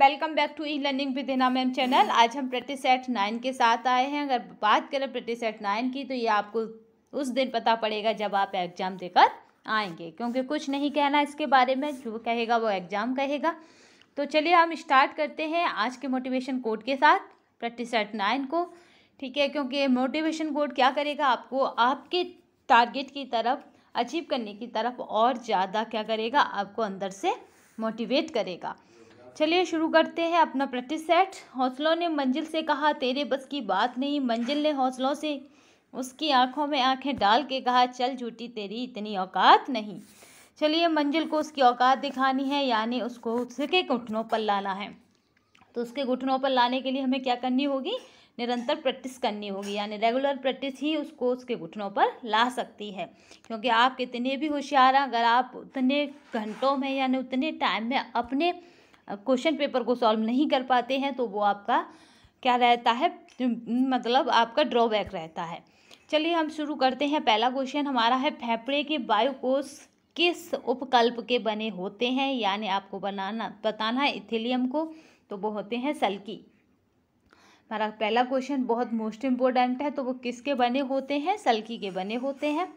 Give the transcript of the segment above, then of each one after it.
welcome back to e learning with Hina ma'am channel आज हम practice set nine के साथ आए हैं अगर बात करें प्रैक्टिस सेट नाइन की तो ये आपको उस दिन पता पड़ेगा जब आप एग्ज़ाम देकर आएंगे क्योंकि कुछ नहीं कहना इसके बारे में जो कहेगा वो एग्ज़ाम कहेगा तो चलिए हम स्टार्ट करते हैं आज के मोटिवेशन कोड के साथ प्रैक्टिस सेट नाइन को ठीक है क्योंकि मोटिवेशन कोड क्या करेगा आपको आपके टारगेट की तरफ अचीव करने की तरफ और ज़्यादा क्या करेगा आपको अंदर से मोटिवेट करेगा चलिए शुरू करते हैं अपना प्रैक्टिस सेट हौसलों ने मंजिल से कहा तेरे बस की बात नहीं मंजिल ने हौसलों से उसकी आंखों में आंखें डाल के कहा चल झूठी तेरी इतनी औकात नहीं चलिए मंजिल को उसकी औकात दिखानी है यानी उसको उसके घुटनों पर लाना है तो उसके घुटनों पर लाने के लिए हमें क्या करनी होगी निरंतर प्रैक्टिस करनी होगी यानी रेगुलर प्रैक्टिस ही उसको उसके घुटनों पर ला सकती है क्योंकि आप कितने भी होशियार हैं अगर आप उतने घंटों में यानी उतने टाइम में अपने क्वेश्चन पेपर को सॉल्व नहीं कर पाते हैं तो वो आपका क्या रहता है मतलब आपका ड्रॉबैक रहता है चलिए हम शुरू करते हैं पहला क्वेश्चन हमारा है फेफड़े के बायोकोस किस उपकल्प के बने होते हैं यानी आपको बनाना बताना है इथिलियम को तो वो होते हैं सल्की हमारा पहला क्वेश्चन बहुत मोस्ट इम्पोर्टेंट है तो वो किसके बने होते हैं सल्की के बने होते हैं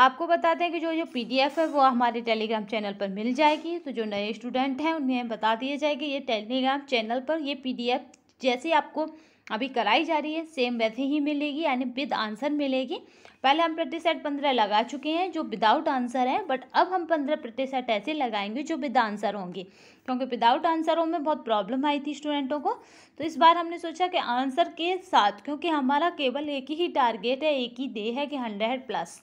आपको बताते हैं कि जो जो पीडीएफ है वो हमारे टेलीग्राम चैनल पर मिल जाएगी तो जो नए स्टूडेंट हैं उन्हें बता दिया जाएगा ये टेलीग्राम चैनल पर ये पीडीएफ जैसे आपको अभी कराई जा रही है सेम वैसे ही मिलेगी यानी विद आंसर मिलेगी पहले हम प्रतिशत पंद्रह लगा चुके हैं जो विदाउट आंसर हैं बट अब हम पंद्रह प्रतिशत ऐसे लगाएंगे जो विद आंसर होंगे क्योंकि विदाउट आंसरों में बहुत प्रॉब्लम आई थी स्टूडेंटों को तो इस बार हमने सोचा कि आंसर के साथ क्योंकि हमारा केवल एक ही टारगेट है एक ही दे है कि हंड्रेड प्लस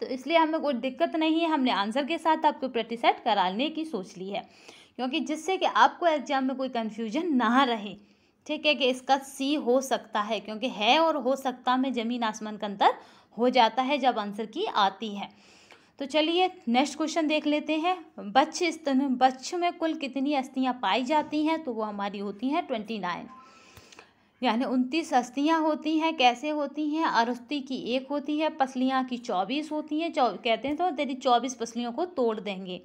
तो इसलिए हमें कोई दिक्कत नहीं है हमने आंसर के साथ आपको प्रतिशत कराने की सोच ली है क्योंकि जिससे कि आपको एग्जाम में कोई कन्फ्यूजन ना रहे ठीक है कि इसका सी हो सकता है क्योंकि है और हो सकता में ज़मीन आसमान का अंतर हो जाता है जब आंसर की आती है तो चलिए नेक्स्ट क्वेश्चन देख लेते हैं बच्च स्तन बच्च में कुल कितनी अस्थियाँ पाई जाती हैं तो वो हमारी होती हैं ट्वेंटी नाइन यानी उनतीस अस्थियाँ होती हैं कैसे होती हैं अरस्थि की एक होती है पसलियाँ की चौबीस होती हैं चौ कहते हैं तो यदि चौबीस पसलियों को तोड़ देंगे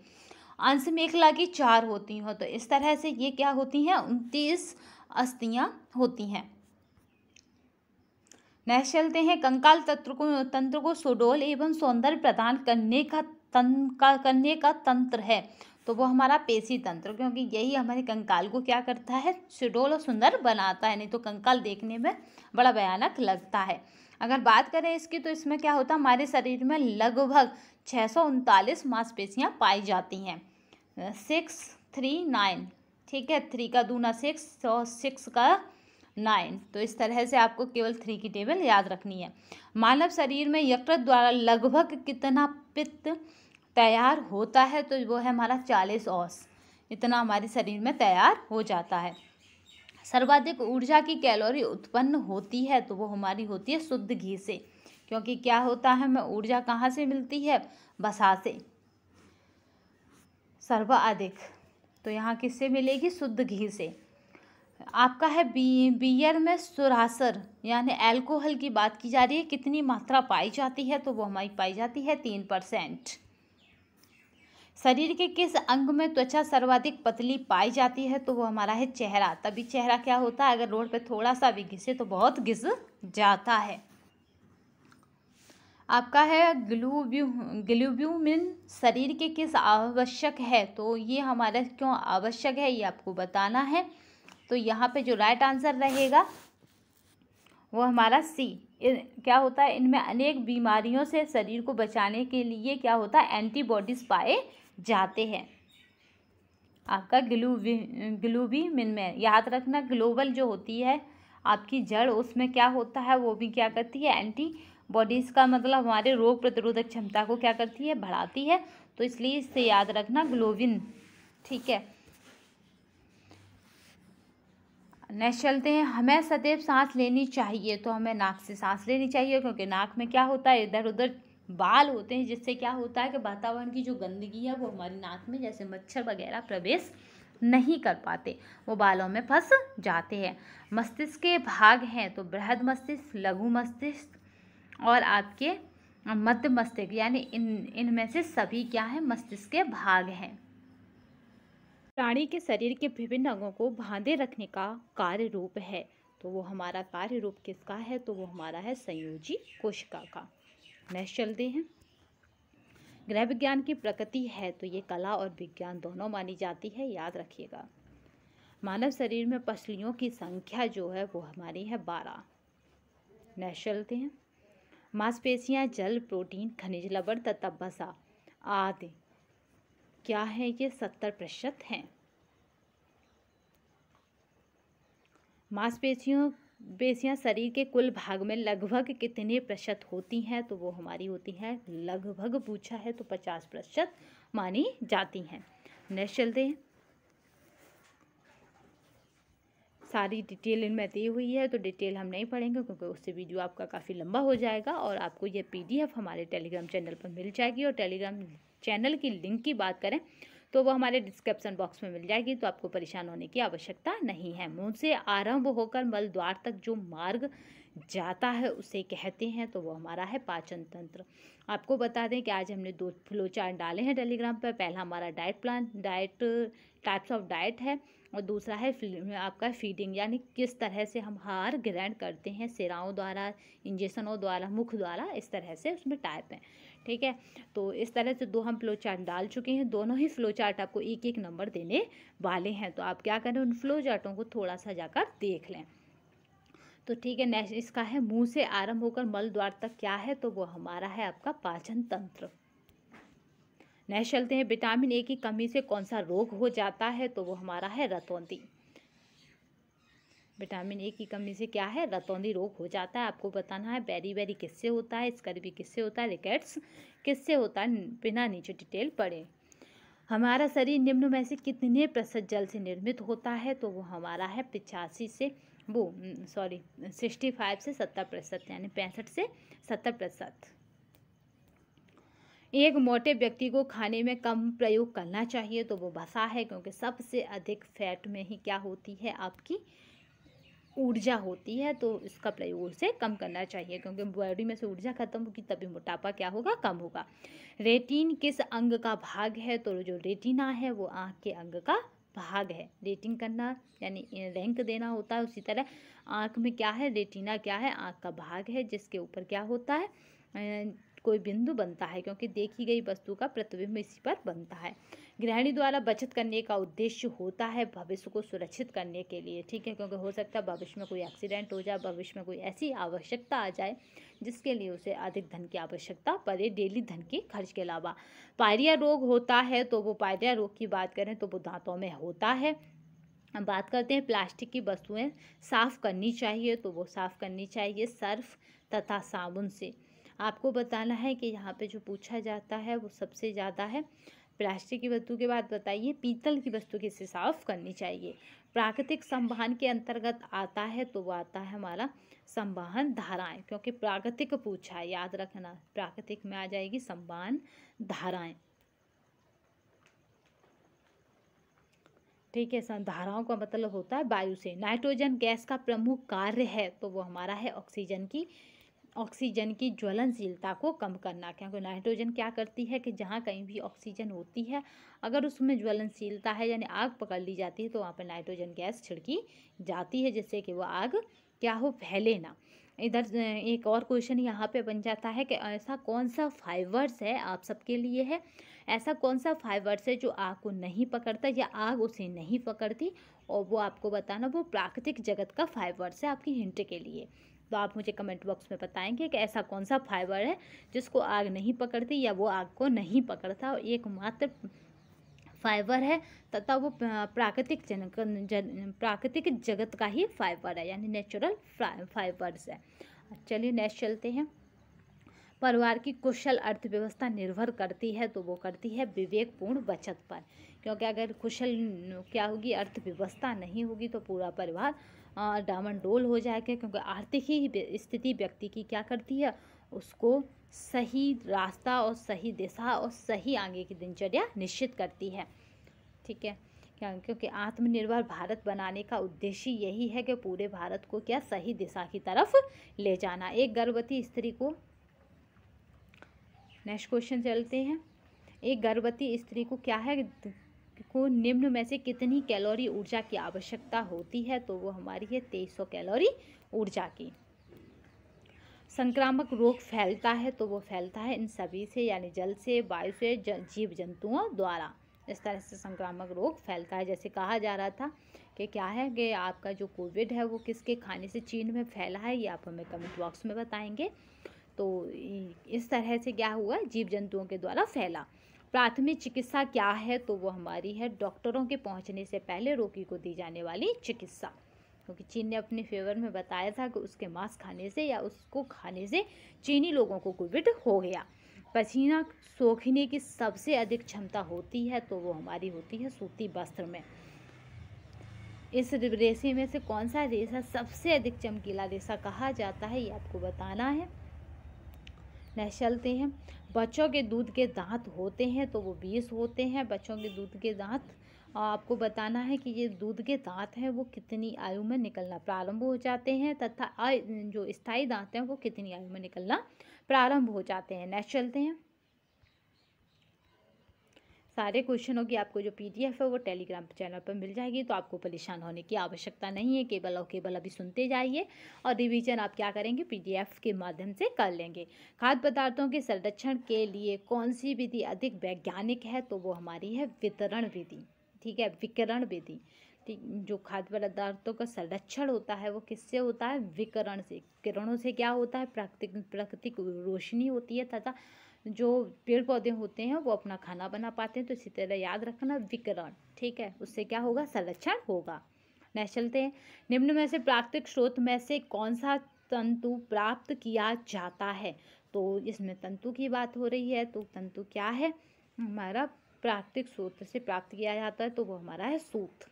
अंश मेखला की चार होती हो तो इस तरह से ये क्या होती हैं उनतीस अस्थियाँ होती हैं नेक्स्ट चलते हैं कंकाल तंत्र को तंत्र को सुडोल एवं सौंदर्य प्रदान करने का तन का करने का तंत्र है तो वो हमारा पेशी तंत्र क्योंकि यही हमारे कंकाल को क्या करता है सुडोल और सुंदर बनाता है नहीं तो कंकाल देखने में बड़ा भयानक लगता है अगर बात करें इसकी तो इसमें क्या होता है हमारे शरीर में लगभग छः सौ उनतालीस मांसपेशियाँ पाई जाती हैं सिक्स थ्री नाइन ठीक है थ्री का दूना सिक्स और सिक्स का नाइन तो इस तरह से आपको केवल थ्री की टेबल याद रखनी है मानव शरीर में यकृत द्वारा लगभग कितना पित्त तैयार होता है तो वो है हमारा चालीस औस इतना हमारे शरीर में तैयार हो जाता है सर्वाधिक ऊर्जा की कैलोरी उत्पन्न होती है तो वो हमारी होती है शुद्ध घी से क्योंकि क्या होता है हमें ऊर्जा कहाँ से मिलती है बसा से सर्वाधिक तो यहाँ किससे मिलेगी शुद्ध घी से आपका है बी बियर में सुरासर यानी अल्कोहल की बात की जा रही है कितनी मात्रा पाई जाती है तो वो हमारी पाई जाती है तीन परसेंट शरीर के किस अंग में त्वचा सर्वाधिक पतली पाई जाती है तो वो हमारा है चेहरा तभी चेहरा क्या होता है अगर रोड पे थोड़ा सा भी घिसे तो बहुत घिस जाता है आपका है ग्लूब्यू ग्लूब्यूमिन शरीर के किस आवश्यक है तो ये हमारा क्यों आवश्यक है ये आपको बताना है तो यहाँ पे जो राइट आंसर रहेगा वो हमारा सी क्या होता है इनमें अनेक बीमारियों से शरीर को बचाने के लिए क्या होता है एंटीबॉडीज़ पाए जाते हैं आपका ग्लूबी ग्लूबीमिन में याद रखना ग्लोबल जो होती है आपकी जड़ उसमें क्या होता है वो भी क्या करती है एंटी बॉडीज़ का मतलब हमारे रोग प्रतिरोधक क्षमता को क्या करती है बढ़ाती है तो इसलिए इससे याद रखना ग्लोविन ठीक है नेक्स्ट चलते हैं हमें सदैव सांस लेनी चाहिए तो हमें नाक से सांस लेनी चाहिए क्योंकि नाक में क्या होता है इधर उधर बाल होते हैं जिससे क्या होता है कि वातावरण की जो गंदगी है वो हमारी नाक में जैसे मच्छर वगैरह प्रवेश नहीं कर पाते वो बालों में फंस जाते हैं मस्तिष्क के भाग हैं तो बृहद मस्तिष्क लघु मस्तिष्क और आपके मध्य मस्तिष्क यानी इन इनमें से सभी क्या है मस्तिष्क के भाग हैं प्राणी के शरीर के विभिन्न अंगों को बांधे रखने का कार्य रूप है तो वो हमारा कार्य रूप किसका है तो वो हमारा है संयोजी कोशिका का नेक्स्ट चलते हैं गृह विज्ञान की प्रकृति है तो ये कला और विज्ञान दोनों मानी जाती है याद रखिएगा मानव शरीर में पसलियों की संख्या जो है वो हमारी है बारह नेक्स्ट चलते हैं मांसपेशियाँ जल प्रोटीन खनिज लवण तथा बसा आदि क्या है ये सत्तर प्रतिशत हैं मांसपेशियों बेसियाँ शरीर के कुल भाग में लगभग कितने प्रतिशत होती हैं तो वो हमारी होती हैं लगभग पूछा है तो पचास प्रतिशत मानी जाती हैं नेक्स्ट चलते हैं सारी डिटेल इनमें दी हुई है तो डिटेल हम नहीं पढ़ेंगे क्योंकि उससे वीडियो आपका काफ़ी लंबा हो जाएगा और आपको ये पीडीएफ हमारे टेलीग्राम चैनल पर मिल जाएगी और टेलीग्राम चैनल की लिंक की बात करें तो वो हमारे डिस्क्रिप्शन बॉक्स में मिल जाएगी तो आपको परेशान होने की आवश्यकता नहीं है मुँह से आरंभ होकर मल द्वार तक जो मार्ग जाता है उसे कहते हैं तो वो हमारा है पाचन तंत्र आपको बता दें कि आज हमने दो फ्लो चार्ट डाले हैं टेलीग्राम पर पहला हमारा diet plan diet types of diet है और दूसरा है आपका फीडिंग यानी किस तरह से हम हार ग्रहण करते हैं सेराओं द्वारा इंजेक्शनों द्वारा मुख द्वारा इस तरह से उसमें टाइप हैं ठीक है तो इस तरह से दो हम फ्लो चार्ट डाल चुके हैं दोनों ही फ्लो चार्ट आपको एक एक नंबर देने वाले हैं तो आप क्या करें उन फ्लो चार्टों को थोड़ा सा जाकर देख लें तो ठीक है नेक्स्ट इसका है मुंह से आरंभ होकर मल द्वार तक क्या है तो वो हमारा है आपका पाचन तंत्र नेक्स्ट चलते हैं विटामिन ए की कमी से कौन सा रोग हो जाता है तो वो हमारा है रतौंदी विटामिन ए की कमी से क्या है रतौंदी रोग हो जाता है आपको बताना है बेरी बेरी किससे होता है स्कर्बी किससे होता है रिकेट्स किससे होता है बिना नीचे डिटेल पढ़े हमारा शरीर निम्न में से कितने प्रतिशत जल से निर्मित होता है तो वो हमारा है पिचासी से वो सॉरी सिक्सटी फाइव से सत्तर प्रतिशत यानी पैंसठ से सत्तर प्रतिशत एक मोटे व्यक्ति को खाने में कम प्रयोग करना चाहिए तो वो बसा है क्योंकि सबसे अधिक फैट में ही क्या होती है आपकी ऊर्जा होती है तो इसका प्रयोग उसे कम करना चाहिए क्योंकि बॉडी में से ऊर्जा खत्म होगी तभी मोटापा क्या होगा कम होगा रेटिन किस अंग का भाग है तो जो रेटिना है वो आँख के अंग का भाग है रेटिंग करना यानी रैंक देना होता है उसी तरह आँख में क्या है रेटिना क्या है आँख का भाग है जिसके ऊपर क्या होता है कोई बिंदु बनता है क्योंकि देखी गई वस्तु का प्रतिबिंब इसी पर बनता है गृहिणी द्वारा बचत करने का उद्देश्य होता है भविष्य को सुरक्षित करने के लिए ठीक है क्योंकि हो सकता है भविष्य में कोई एक्सीडेंट हो जाए भविष्य में कोई ऐसी आवश्यकता आ जाए जिसके लिए उसे अधिक धन की आवश्यकता पड़े डेली धन के खर्च के अलावा पायरिया रोग होता है तो वो पायरिया रोग की बात करें तो वो दांतों में होता है हम बात करते हैं प्लास्टिक की वस्तुएँ साफ़ करनी चाहिए तो वो साफ़ करनी चाहिए सर्फ तथा साबुन से आपको बताना है कि यहाँ पे जो पूछा जाता है वो सबसे ज़्यादा है प्लास्टिक की वस्तु के बाद बताइए पीतल की वस्तु किससे साफ करनी चाहिए प्राकृतिक संवहन के अंतर्गत आता है तो वो आता है हमारा संवहन धाराएं क्योंकि प्राकृतिक पूछा है याद रखना प्राकृतिक में आ जाएगी संवहन धाराएं ठीक है धाराओं का मतलब होता है वायु से नाइट्रोजन गैस का प्रमुख कार्य है तो वो हमारा है ऑक्सीजन की ऑक्सीजन की ज्वलनशीलता को कम करना क्योंकि नाइट्रोजन क्या करती है कि जहाँ कहीं भी ऑक्सीजन होती है अगर उसमें ज्वलनशीलता है यानी आग पकड़ ली जाती है तो वहाँ पर नाइट्रोजन गैस छिड़की जाती है जिससे कि वो आग क्या हो फैले ना इधर एक और क्वेश्चन यहाँ पे बन जाता है कि ऐसा कौन सा फाइबर्स है आप सबके लिए है ऐसा कौन सा फाइबर्स है जो आग को नहीं पकड़ता या आग उसे नहीं पकड़ती और वो आपको बताना वो प्राकृतिक जगत का फाइबर्स है आपकी हिंट के लिए तो आप मुझे कमेंट बॉक्स में बताएंगे कि ऐसा कौन सा फाइबर है जिसको आग नहीं पकड़ती या वो आग को नहीं पकड़ता और एकमात्र फाइबर है तथा वो प्राकृतिक जन, जन प्राकृतिक जगत का ही फाइबर है यानी नेचुरल फाइबर्स है चलिए नेक्स्ट चलते हैं परिवार की कुशल अर्थव्यवस्था निर्भर करती है तो वो करती है विवेकपूर्ण बचत पर क्योंकि अगर कुशल क्या होगी अर्थव्यवस्था नहीं होगी तो पूरा परिवार डामनडोल हो जाएगा क्योंकि आर्थिक ही स्थिति व्यक्ति की क्या करती है उसको सही रास्ता और सही दिशा और सही आगे की दिनचर्या निश्चित करती है ठीक है क्या क्योंकि आत्मनिर्भर भारत बनाने का उद्देश्य यही है कि पूरे भारत को क्या सही दिशा की तरफ ले जाना एक गर्भवती स्त्री को नेक्स्ट क्वेश्चन चलते हैं एक गर्भवती स्त्री को क्या है को निम्न में से कितनी कैलोरी ऊर्जा की आवश्यकता होती है तो वो हमारी है तेईस सौ कैलोरी ऊर्जा की संक्रामक रोग फैलता है तो वो फैलता है इन सभी से यानी जल से वायु से जीव जंतुओं द्वारा इस तरह से संक्रामक रोग फैलता है जैसे कहा जा रहा था कि क्या है कि आपका जो कोविड है वो किसके खाने से चीन में फैला है ये आप हमें कमेंट बॉक्स में बताएंगे तो इस तरह से क्या हुआ जीव जंतुओं के द्वारा फैला प्राथमिक चिकित्सा क्या है तो वो हमारी है डॉक्टरों के पहुंचने से पहले रोगी को दी जाने वाली चिकित्सा क्योंकि चीन ने अपने फेवर में बताया था कि उसके मांस खाने से या उसको खाने से चीनी लोगों को कोविड हो गया पसीना सोखने की सबसे अधिक क्षमता होती है तो वो हमारी होती है सूती वस्त्र में इस रेसे में से कौन सा रेसा सबसे अधिक चमकीला रेसा कहा जाता है ये आपको बताना है न चलते हैं बच्चों के दूध के दांत होते हैं तो वो बीस होते हैं बच्चों के दूध के दांत आपको बताना है कि ये दूध के दांत हैं वो कितनी आयु में निकलना प्रारंभ हो जाते हैं तथा जो स्थायी दांत हैं वो कितनी आयु में निकलना प्रारंभ हो जाते हैं नेक्स्ट चलते हैं सारे क्वेश्चनों की आपको जो पीडीएफ है वो टेलीग्राम चैनल पर मिल जाएगी तो आपको परेशान होने की आवश्यकता नहीं है केवल और केवल अभी सुनते जाइए और रिवीजन आप क्या करेंगे पीडीएफ के माध्यम से कर लेंगे खाद्य पदार्थों के संरक्षण के लिए कौन सी विधि अधिक वैज्ञानिक है तो वो हमारी है वितरण विधि ठीक है विकरण विधि ठीक जो खाद्य पदार्थों का संरक्षण होता है वो किससे होता है विकरण से किरणों से क्या होता है प्राकृतिक प्राकृतिक रोशनी होती है तथा जो पेड़ पौधे होते हैं वो अपना खाना बना पाते हैं तो इसी तरह याद रखना विकरण ठीक है उससे क्या होगा संरक्षण होगा नेक्स्ट चलते हैं निम्न में से प्राकृतिक स्रोत में से कौन सा तंतु प्राप्त किया जाता है तो इसमें तंतु की बात हो रही है तो तंतु क्या है हमारा प्राकृतिक स्रोत से प्राप्त किया जाता है तो वो हमारा है सूत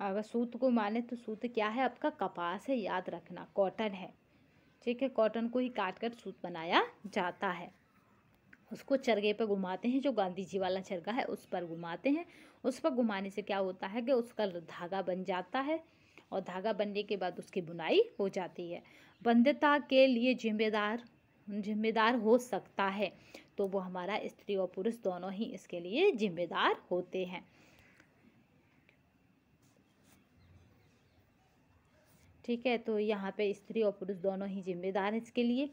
अगर सूत को माने तो सूत क्या है आपका कपास है याद रखना कॉटन है ठीक है कॉटन को ही काट कर सूत बनाया जाता है उसको चरगे पर घुमाते हैं जो गांधी जी वाला चरगा है उस पर घुमाते हैं उस पर घुमाने से क्या होता है कि उसका धागा बन जाता है और धागा बनने के बाद उसकी बुनाई हो जाती है बंधता के लिए जिम्मेदार जिम्मेदार हो सकता है तो वो हमारा स्त्री और पुरुष दोनों ही इसके लिए जिम्मेदार होते हैं ठीक है तो यहाँ पे स्त्री और पुरुष दोनों ही जिम्मेदार हैं इसके लिए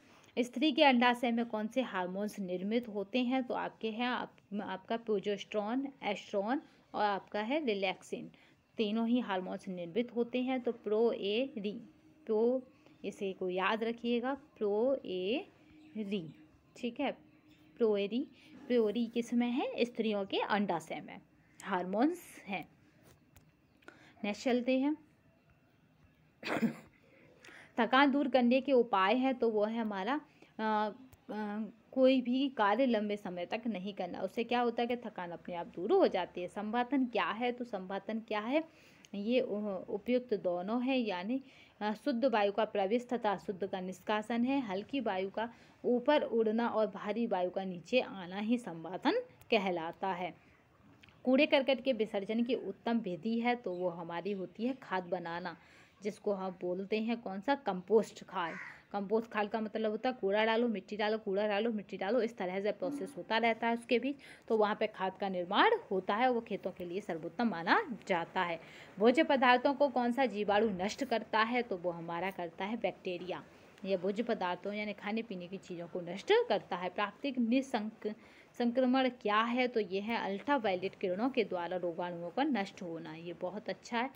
स्त्री के अंडाशय में कौन से हार्मोन्स निर्मित होते हैं तो आपके हैं आप, आपका प्रोजोस्ट्रॉन एस्ट्रॉन और आपका है रिलैक्सिन तीनों ही हार्मोन्स निर्मित होते हैं तो प्रो ए री प्रो इसे को याद रखिएगा प्रो ए री ठीक है प्रोएरी प्रोरी किस में है स्त्रियों के अंडाशय में हार्मोन्स हैं नेक्स्ट चलते हैं थकान दूर करने के उपाय है तो वो है हमारा आ, आ, कोई भी कार्य लंबे समय तक नहीं करना उससे क्या होता है कि थकान अपने आप दूर हो जाती है संभातन क्या है तो संभातन क्या है ये उपयुक्त दोनों है यानी शुद्ध वायु का प्रवेश तथा शुद्ध का निष्कासन है हल्की वायु का ऊपर उड़ना और भारी वायु का नीचे आना ही संभातन कहलाता है कूड़े करकट के विसर्जन की उत्तम विधि है तो वो हमारी होती है खाद बनाना जिसको हम बोलते हैं कौन सा कंपोस्ट खाद कंपोस्ट खाद का मतलब होता है कूड़ा डालो मिट्टी डालो कूड़ा डालो मिट्टी डालो इस तरह से प्रोसेस होता रहता है उसके बीच तो वहाँ पे खाद का निर्माण होता है वो खेतों के लिए सर्वोत्तम माना जाता है भोज्य पदार्थों को कौन सा जीवाणु नष्ट करता है तो वो हमारा करता है बैक्टीरिया यह भोज्य पदार्थों यानी खाने पीने की चीज़ों को नष्ट करता है प्राकृतिक निसंक संक्रमण क्या है तो यह है अल्ट्रावायलेट किरणों के द्वारा रोगाणुओं का नष्ट होना ये बहुत अच्छा है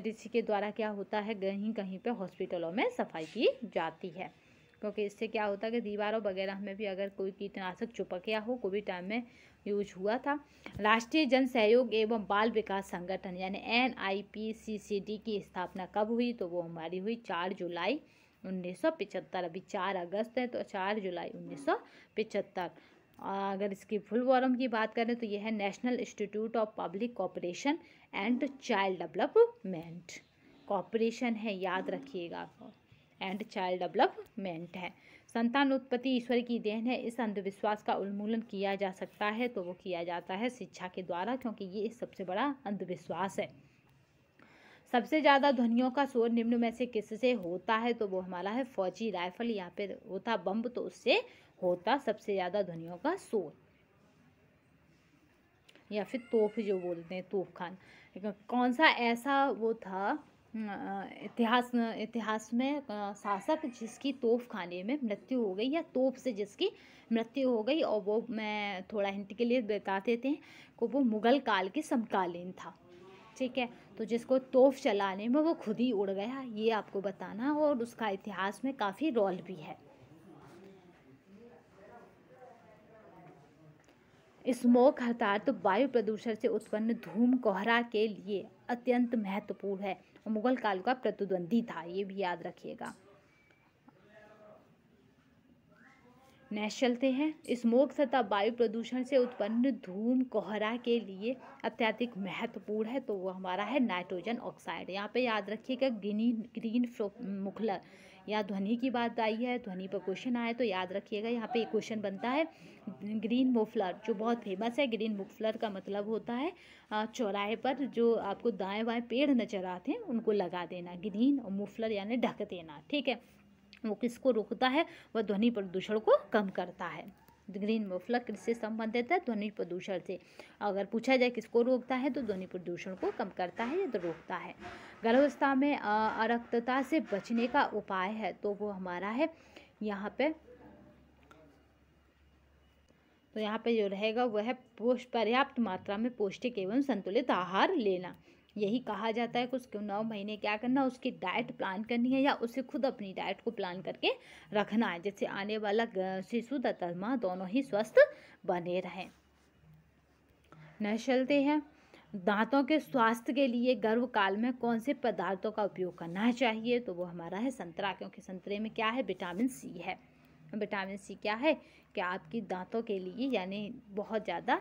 ऋषि के द्वारा क्या होता है कहीं कहीं पे हॉस्पिटलों में सफाई की जाती है क्योंकि इससे क्या होता है कि दीवारों वगैरह में भी अगर कोई कीटनाशक चुपक गया हो कोविड टाइम में यूज हुआ था राष्ट्रीय जन सहयोग एवं बाल विकास संगठन यानी एन की स्थापना कब हुई तो वो हमारी हुई चार जुलाई पिचहत्तर अभी चार अगस्त है तो चार जुलाई पिचहत्तर अगर इसकी फुल फॉर्म की बात करें तो यह है National Institute of Public Cooperation and Child Development cooperation है याद रखिएगा एंड चाइल्ड डेवलपमेंट है संतान उत्पत्ति ईश्वर की देन है इस अंधविश्वास का उन्मूलन किया जा सकता है तो वो किया जाता है शिक्षा के द्वारा क्योंकि ये सबसे बड़ा अंधविश्वास है सबसे ज़्यादा ध्वनियों का शोर निम्न में से किससे होता है तो वो हमारा है फौजी राइफल यहाँ फिर होता बम्ब तो उससे होता सबसे ज़्यादा ध्वनियों का शोर या फिर तोफ जो बोलते हैं तोफ खान कौन सा ऐसा वो था इतिहास इतिहास में शासक जिसकी तोफ खाने में मृत्यु हो गई या तोफ से जिसकी मृत्यु हो गई और वो मैं थोड़ा हिंट के लिए बता देते हैं को वो मुग़ल काल के समकालीन था ठीक है तो जिसको तोफ चलाने में वो खुद ही उड़ गया ये आपको बताना और उसका इतिहास में काफ़ी रोल भी है स्मोक अर्थात वायु प्रदूषण से उत्पन्न धूम कोहरा के लिए अत्यंत महत्वपूर्ण है मुगल काल का प्रतिद्वंदी था ये भी याद रखिएगा नैश चलते हैं स्मोक तथा वायु प्रदूषण से उत्पन्न धूम कोहरा के लिए अत्यधिक महत्वपूर्ण है तो वो हमारा है नाइट्रोजन ऑक्साइड यहाँ पे याद रखिएगा ग्रीन ग्रीन मुखलर या ध्वनि की बात आई है ध्वनि पर क्वेश्चन आए तो याद रखिएगा यहाँ पे एक क्वेश्चन बनता है ग्रीन मुफलर जो बहुत फेमस है ग्रीन मुफलर का मतलब होता है चौराहे पर जो आपको दाएँ बाएँ पेड़ नजर आते हैं उनको लगा देना ग्रीन और मुफलर यानी ढक देना ठीक है वो किसको रोकता है वह ध्वनि प्रदूषण को कम करता है ग्रीन मफलर किससे संबंधित है ध्वनि प्रदूषण से अगर पूछा जाए किसको रोकता है तो ध्वनि प्रदूषण को कम करता है या तो रोकता है गर्भावस्था में अरक्तता से बचने का उपाय है तो वो हमारा है यहाँ पे तो यहाँ पे जो रहेगा वह है पर्याप्त मात्रा में पौष्टिक एवं संतुलित आहार लेना यही कहा जाता है कि उसको नौ महीने क्या करना उसकी डाइट प्लान करनी है या उसे खुद अपनी डाइट को प्लान करके रखना है जिससे आने वाला शिशु तथा माँ दोनों ही स्वस्थ बने रहें नेक्स्ट चलते हैं दांतों के स्वास्थ्य के लिए गर्भकाल में कौन से पदार्थों का उपयोग करना चाहिए तो वो हमारा है संतरा क्योंकि संतरे में क्या है विटामिन सी है विटामिन सी क्या है कि आपकी दांतों के लिए यानी बहुत ज़्यादा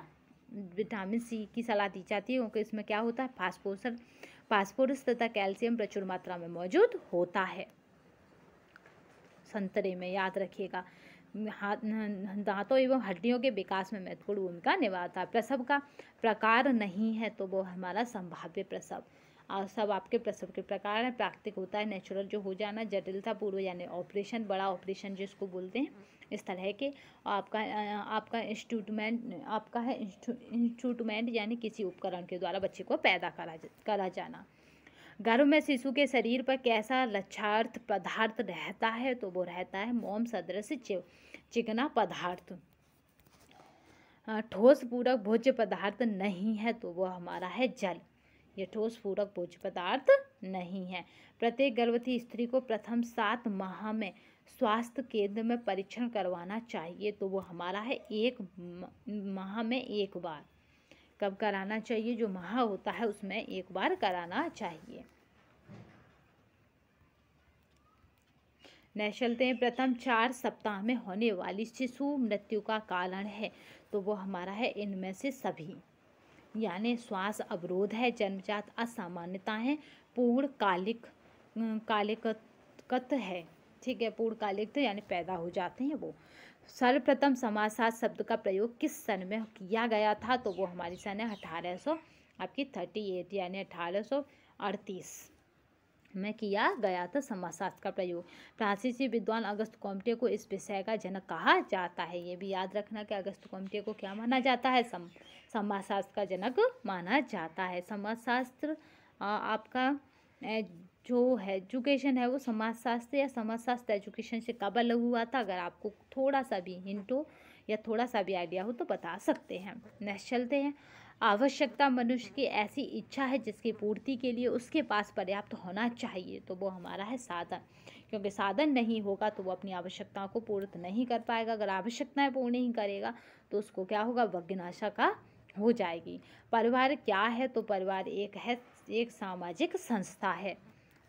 विटामिन सी की सलाह दी जाती है क्योंकि इसमें क्या होता है फास्फोरस फास्फोरस तथा कैल्शियम प्रचुर मात्रा में मौजूद होता है संतरे में याद रखिएगा हाथ दांतों एवं हड्डियों के विकास में महत्वपूर्ण भूमिका निभाता है प्रसव का प्रकार नहीं है तो वो हमारा संभाव्य प्रसव और सब आपके प्रसव के प्रकार है प्राकृतिक होता है नेचुरल जो हो जाना जटिलता पूर्व यानी ऑपरेशन बड़ा ऑपरेशन जिसको बोलते हैं इस तरह के आपका आपका इंस्टूटमेंट आपका है इंस्टूटमेंट यानी किसी उपकरण के द्वारा बच्चे को पैदा करा करा जाना गर्भ में शिशु के शरीर पर कैसा लक्षार्थ पदार्थ रहता है तो वो रहता है मोम सदृश चिकना पदार्थ ठोस पूरक भोज्य पदार्थ नहीं है तो वो हमारा है जल ये ठोस पूरक भोज्य पदार्थ नहीं है प्रत्येक गर्भवती स्त्री को प्रथम सात माह में स्वास्थ्य केंद्र में परीक्षण करवाना चाहिए तो वो हमारा है एक माह में एक बार कब कराना चाहिए जो माह होता है उसमें एक बार कराना चाहिए नैशलते प्रथम चार सप्ताह में होने वाली शिशु मृत्यु का कारण है तो वो हमारा है इनमें से सभी यानी श्वास अवरोध है जन्मजात असामान्यता है पूर्ण कालिक कालिकत है ठीक है पूर्ण कालिक तो यानी पैदा हो जाते हैं वो सर्वप्रथम समाजशास्त्र शब्द का प्रयोग किस सन में किया गया था तो वो हमारी सन है अठारह सौ आपकी थर्टी एट यानी अठारह सौ अड़तीस में किया गया था समाजशास्त्र का प्रयोग फ्रांसीसी विद्वान अगस्त कोमटे को इस विषय का जनक कहा जाता है ये भी याद रखना कि अगस्त कोमटे को क्या माना जाता है सम समाजशास्त्र का जनक माना जाता है समाजशास्त्र आपका जो है एजुकेशन है वो समाजशास्त्र या समाजशास्त्र एजुकेशन से कब अलग हुआ था अगर आपको थोड़ा सा भी हिंट हो या थोड़ा सा भी आइडिया हो तो बता सकते हैं नेक्स्ट चलते हैं आवश्यकता मनुष्य की ऐसी इच्छा है जिसकी पूर्ति के लिए उसके पास पर्याप्त होना चाहिए तो वो हमारा है साधन क्योंकि साधन नहीं होगा तो वो अपनी आवश्यकताओं को पूर्त नहीं कर पाएगा अगर आवश्यकताएं पूर्ण नहीं करेगा तो उसको क्या होगा वग्नाशा का हो जाएगी परिवार क्या है तो परिवार एक है एक सामाजिक संस्था है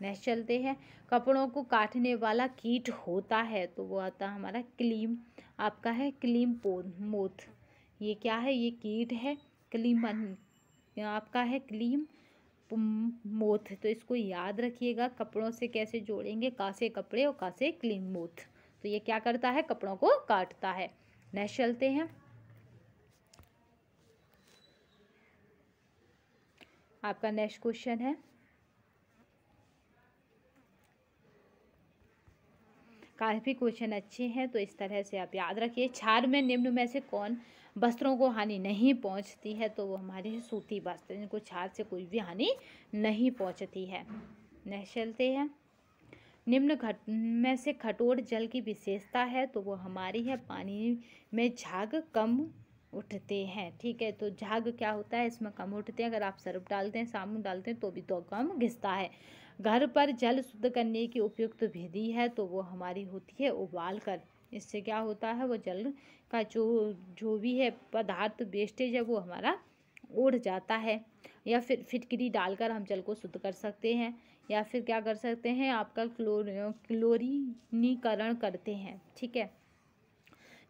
नेक्स्ट चलते हैं कपड़ों को काटने वाला कीट होता है तो वो आता है हमारा क्लीम आपका है क्लीम मोथ ये क्या है ये कीट है क्लीम आपका है क्लीम मोथ तो इसको याद रखिएगा कपड़ों से कैसे जोड़ेंगे कासे कपड़े और कासे क्लीम मोथ तो ये क्या करता है कपड़ों को काटता है नेक्स्ट चलते हैं आपका नेक्स्ट क्वेश्चन है काफ़ी क्वेश्चन अच्छे हैं तो इस तरह से आप याद रखिए छार में निम्न में से कौन वस्त्रों को हानि नहीं पहुंचती है तो वो हमारे सूती वस्त्र जिनको छार से कोई भी हानि नहीं पहुंचती है नेक्स्ट चलते हैं निम्न घट में से खटोर जल की विशेषता है तो वो हमारी है पानी में झाग कम उठते हैं ठीक है तो झाग क्या होता है इसमें कम उठते हैं अगर आप सर्फ डालते हैं साबुन डालते हैं तो भी तो कम घिसता है घर पर जल शुद्ध करने की उपयुक्त विधि है तो वो हमारी होती है उबाल कर इससे क्या होता है वो जल का जो जो भी है पदार्थ वेस्टेज है वो हमारा उड़ जाता है या फिर फिटकरी डालकर हम जल को शुद्ध कर सकते हैं या फिर क्या कर सकते हैं आपका क्लोर क्लोरीनीकरण करते हैं ठीक है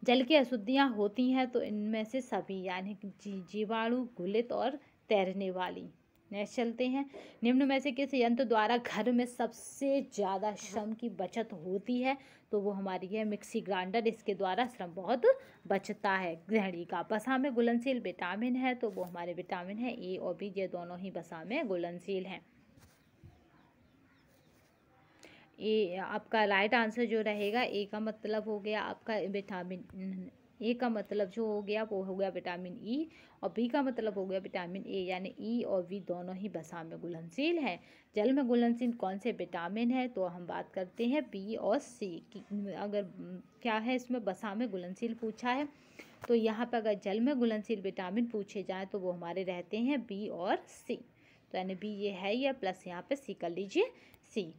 जल की अशुद्धियाँ होती हैं तो इनमें से सभी यानी जी, जीवाणु घुलित और तैरने वाली नेक्स्ट चलते हैं निम्न में से किस यंत्र द्वारा घर में सबसे ज़्यादा श्रम की बचत होती है तो वो हमारी है मिक्सी ग्राइंडर इसके द्वारा श्रम बहुत बचता है गृहणी का बसा हाँ में घुलनशील विटामिन है तो वो हमारे विटामिन है ए और बी ये दोनों ही बसा हाँ में घुलनशील हैं ये आपका राइट आंसर जो रहेगा ए का मतलब हो गया आपका विटामिन ए का मतलब जो हो गया वो हो गया विटामिन ई e और बी का मतलब हो गया विटामिन ए यानी ई e और बी दोनों ही बसा में घुलनशील है जल में घुलनशील कौन से विटामिन है तो हम बात करते हैं बी और सी अगर क्या है इसमें बसा में घुलनशील पूछा है तो यहाँ पर अगर जल में घुलनशील विटामिन पूछे जाएँ तो वो हमारे रहते हैं बी और सी तो यानी बी ये है या प्लस यहाँ पर सी कर लीजिए सी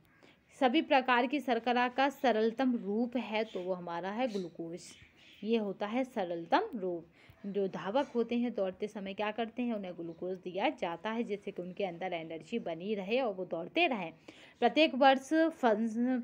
सभी प्रकार की शर्करा का सरलतम रूप है तो वो हमारा है ग्लूकोज ये होता है सरलतम रूप जो धावक होते हैं दौड़ते समय क्या करते हैं उन्हें ग्लूकोज दिया जाता है जिससे कि उनके अंदर एनर्जी बनी रहे और वो दौड़ते रहें प्रत्येक वर्ष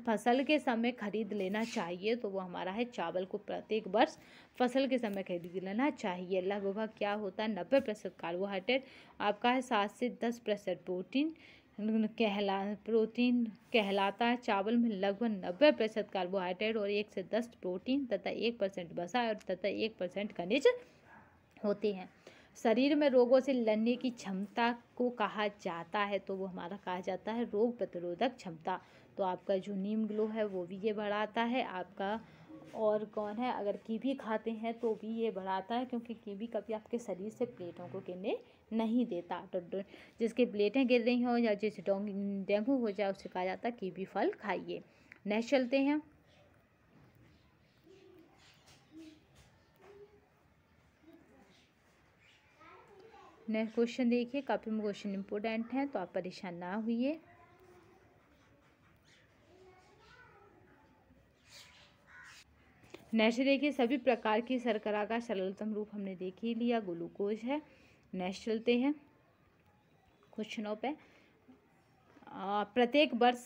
फसल के समय खरीद लेना चाहिए तो वो हमारा है चावल को प्रत्येक वर्ष फसल के समय खरीद लेना चाहिए लगभग क्या होता है नब्बे प्रतिशत कार्बोहाइड्रेट आपका है सात से दस प्रतिशत प्रोटीन कहला प्रोटीन कहलाता है चावल में लगभग नब्बे प्रतिशत कार्बोहाइड्रेट और एक से दस प्रोटीन तथा एक परसेंट वसा और तथा एक परसेंट खनिज होते हैं शरीर में रोगों से लड़ने की क्षमता को कहा जाता है तो वो हमारा कहा जाता है रोग प्रतिरोधक क्षमता तो आपका जो नीम ग्लो है वो भी ये बढ़ाता है आपका और कौन है अगर कीवी खाते हैं तो भी ये बढ़ाता है क्योंकि कीवी कभी आपके शरीर से प्लेटों को गिरने नहीं देता तो जिसके प्लेटें गिर रही हों या जिस डेंगू हो जाए उसे कहा जाता है कि फल खाइए नेक्स्ट चलते हैं नेक्स्ट क्वेश्चन देखिए काफ़ी क्वेश्चन इंपोर्टेंट हैं तो आप परेशान ना हुई नेक्स्ट देखिए सभी प्रकार की शर्करा का सरलतम रूप हमने देख ही लिया ग्लूकोज है नेक्स्ट चलते हैं क्वेश्चनों पे प्रत्येक वर्ष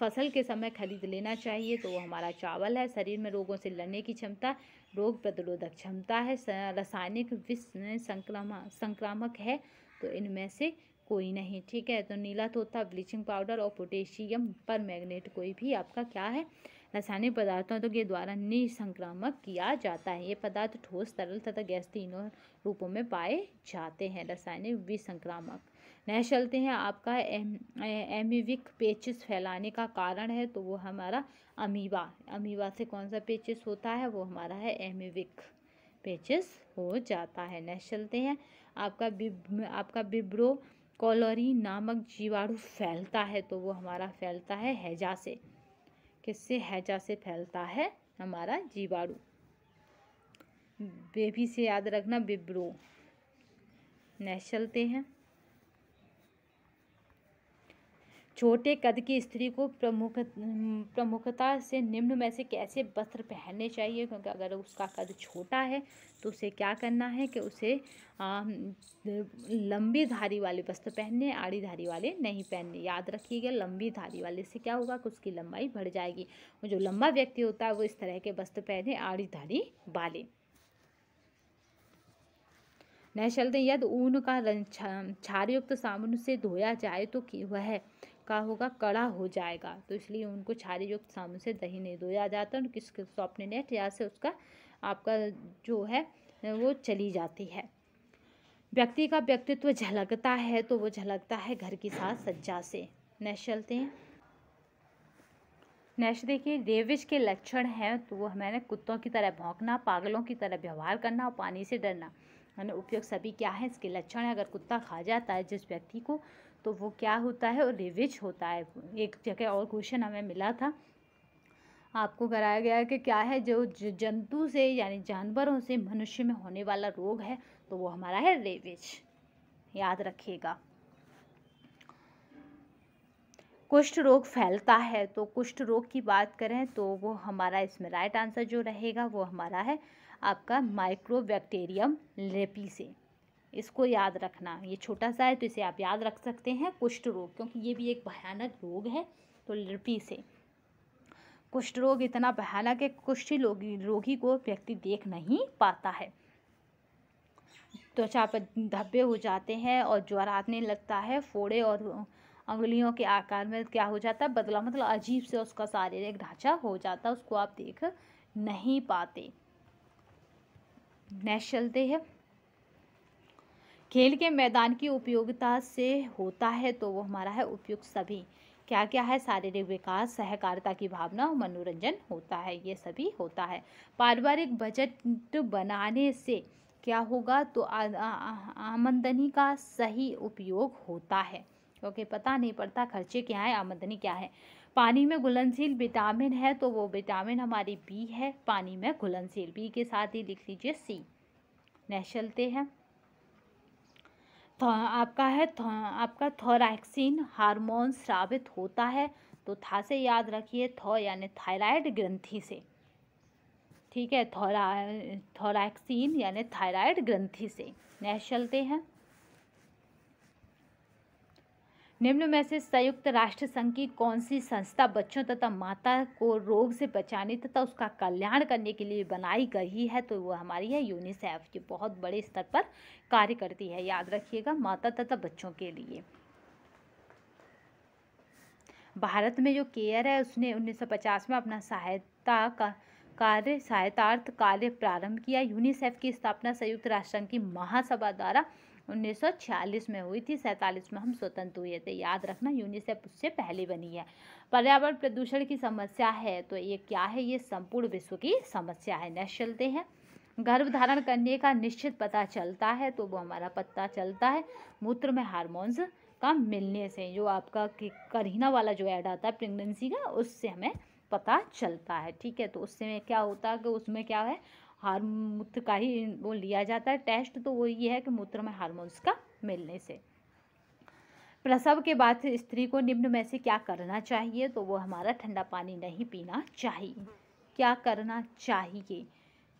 फसल के समय खरीद लेना चाहिए तो वो हमारा चावल है शरीर में रोगों से लड़ने की क्षमता रोग प्रतिरोधक क्षमता है रासायनिक विष संक्रामक संक्रामक है तो इनमें से कोई नहीं ठीक है तो नीला तोता ब्लीचिंग पाउडर और पोटेशियम पर मैग्नेट कोई भी आपका क्या है रासायनिक पदार्थों के द्वारा निसंक्रामक किया जाता है ये पदार्थ ठोस तरल तथा गैस तीनों रूपों में पाए जाते हैं रासायनिक विसंक्रामक नह चलते हैं आपका एमिविक पेचिस फैलाने का कारण है तो वो हमारा अमीबा अमीबा से कौन सा पेचिस होता है वो हमारा है एमिविक पेचिस हो जाता है नह चलते हैं आपका बिब आपका बिब्रो कॉलोरी नामक जीवाणु फैलता है तो वो हमारा फैलता है हैजा से किससे हैजा से फैलता है हमारा जीवाणु बेबी से याद रखना बिब्रो नेश चलते हैं छोटे कद की स्त्री को प्रमुख प्रमुखता से निम्न में से कैसे वस्त्र पहनने चाहिए क्योंकि अगर उसका कद छोटा है तो उसे क्या करना है कि उसे लंबी धारी वाले वस्त्र पहनने आड़ी धारी वाले नहीं पहनने याद रखिएगा लंबी धारी वाले से क्या होगा कि उसकी लंबाई बढ़ जाएगी जो लंबा व्यक्ति होता है वो इस तरह के वस्त्र पहने आड़ी धारी वाले नहीं चलते यदि ऊन का छारयुक्त साबुन से धोया जाए तो वह का होगा कड़ा हो जाएगा तो इसलिए उनको छारी युक्त साबुन से दही नहीं धोया जाता उनकी सॉफ्टनेस तो नेट या से उसका आपका जो है वो चली जाती है व्यक्ति का व्यक्तित्व झलकता है तो वो झलकता है घर की साथ सज्जा से नेक्स्ट चलते हैं नेक्स्ट देखिए देविज के लक्षण हैं तो वो हमें कुत्तों की तरह भौंकना पागलों की तरह व्यवहार करना और पानी से डरना यानी उपयोग सभी क्या है इसके लक्षण है अगर कुत्ता खा जाता है जिस व्यक्ति को तो वो क्या होता है और रिविच होता है एक जगह और क्वेश्चन हमें मिला था आपको कराया गया है कि क्या है जो जंतु से यानी जानवरों से मनुष्य में होने वाला रोग है तो वो हमारा है रेविच याद रखिएगा कुष्ठ रोग फैलता है तो कुष्ठ रोग की बात करें तो वो हमारा इसमें राइट आंसर जो रहेगा वो हमारा है आपका माइक्रो लेपी से इसको याद रखना ये छोटा सा है तो इसे आप याद रख सकते हैं कुष्ठ रोग क्योंकि ये भी एक भयानक रोग है तो लिपि से कुष्ठ रोग इतना भयानक है कुष्ठ रोगी को व्यक्ति देख नहीं पाता है त्वचा तो पर धब्बे हो जाते हैं और ज्वर आने लगता है फोड़े और उंगलियों के आकार में क्या हो जाता है बदला मतलब अजीब से उसका शारीरिक ढांचा हो जाता है उसको आप देख नहीं पाते नैश चलते हैं खेल के मैदान की उपयोगिता से होता है तो वो हमारा है उपयुक्त सभी क्या क्या है शारीरिक विकास सहकारिता की भावना मनोरंजन होता है ये सभी होता है पारिवारिक बजट बनाने से क्या होगा तो आमदनी का सही उपयोग होता है क्योंकि पता नहीं पड़ता खर्चे क्या है आमदनी क्या है पानी में घुलनशील विटामिन है तो वो विटामिन हमारी बी है पानी में घुलनशील बी के साथ ही लिख लीजिए सी नेशलते हैं आपका है आपका थोरैक्सिन हार्मोन स्रावित होता है तो था से याद रखिए थो यानी थायराइड ग्रंथि से ठीक है थोरा थोरैक्सिन यानी थायराइड ग्रंथि से नेक्स्ट चलते हैं निम्न में से संयुक्त राष्ट्र संघ की कौन सी संस्था बच्चों तथा माता को रोग से बचाने तथा उसका कल्याण करने के लिए बनाई गई है तो वो हमारी है यूनिसेफ जो बहुत बड़े स्तर पर कार्य करती है याद रखिएगा माता तथा बच्चों के लिए भारत में जो केयर है उसने 1950 में अपना सहायता का कार्य सहायतार्थ कार्य प्रारंभ किया यूनिसेफ की स्थापना संयुक्त राष्ट्र संघ की महासभा द्वारा 1946 में हुई थी सैंतालीस में हम स्वतंत्र हुए थे याद रखना यूनिसेफ उससे पहले बनी है पर्यावरण प्रदूषण की समस्या है तो ये क्या है ये संपूर्ण विश्व की समस्या है नेक्स्ट चलते हैं गर्भ धारण करने का निश्चित पता चलता है तो वो हमारा पता चलता है मूत्र में हार्मोन्स का मिलने से जो आपका करीना वाला जो ऐड आता है प्रेगनेंसी का उससे हमें पता चलता है ठीक है तो उससे क्या होता है कि उसमें क्या है हारमूत्र का ही वो लिया जाता है टेस्ट तो वो ये है कि मूत्र में हारमोन्स का मिलने से प्रसव के बाद स्त्री को निम्न में से क्या करना चाहिए तो वो हमारा ठंडा पानी नहीं पीना चाहिए क्या करना चाहिए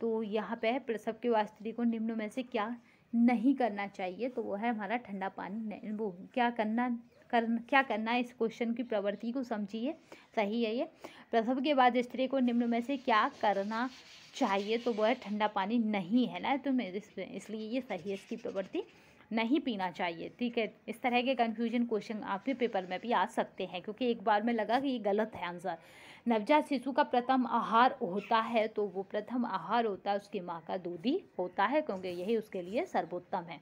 तो यहाँ पे प्रसव के बाद स्त्री को निम्न में से क्या नहीं करना चाहिए तो वो है हमारा ठंडा पानी वो क्या करना कर क्या करना है इस क्वेश्चन की प्रवृत्ति को समझिए सही है ये प्रसव के बाद स्त्री को निम्न में से क्या करना चाहिए तो वह ठंडा पानी नहीं है ना तो मेरे इसलिए ये सही है इसकी प्रवृत्ति नहीं पीना चाहिए ठीक है इस तरह के कन्फ्यूजन क्वेश्चन आपके पेपर में भी आ सकते हैं क्योंकि एक बार में लगा कि ये गलत है आंसर नवजात शिशु का प्रथम आहार होता है तो वो प्रथम आहार होता है उसकी माँ का दूध ही होता है क्योंकि यही उसके लिए सर्वोत्तम है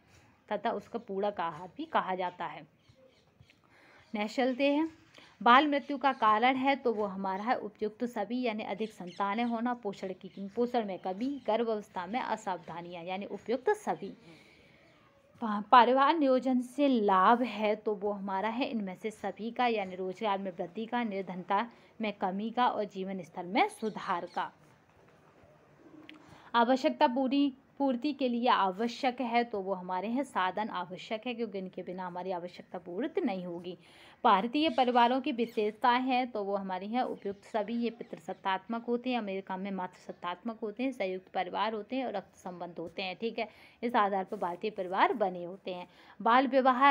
तथा उसका पूरक आहार भी कहा जाता है चलते हैं बाल मृत्यु का कारण है तो वो हमारा है उपयुक्त सभी यानी अधिक संतानें होना पोषण की पोषण में कमी गर्भ अवस्था में असावधानियाँ यानी उपयुक्त सभी परिवार नियोजन से लाभ है तो वो हमारा है इनमें से सभी का यानी रोजगार में वृद्धि का निर्धनता में कमी का और जीवन स्तर में सुधार का आवश्यकता पूरी पूर्ति के लिए आवश्यक है तो वो हमारे हैं साधन आवश्यक है क्योंकि इनके बिना हमारी आवश्यकता पूर्त नहीं होगी भारतीय परिवारों की विशेषता हैं तो वो हमारे हैं उपयुक्त सभी ये पितृसत्तात्मक होते हैं अमेरिका में मातृसत्तात्मक होते हैं संयुक्त परिवार होते हैं और रक्त संबंध होते हैं ठीक है इस आधार पर भारतीय परिवार बने होते हैं बाल विवाह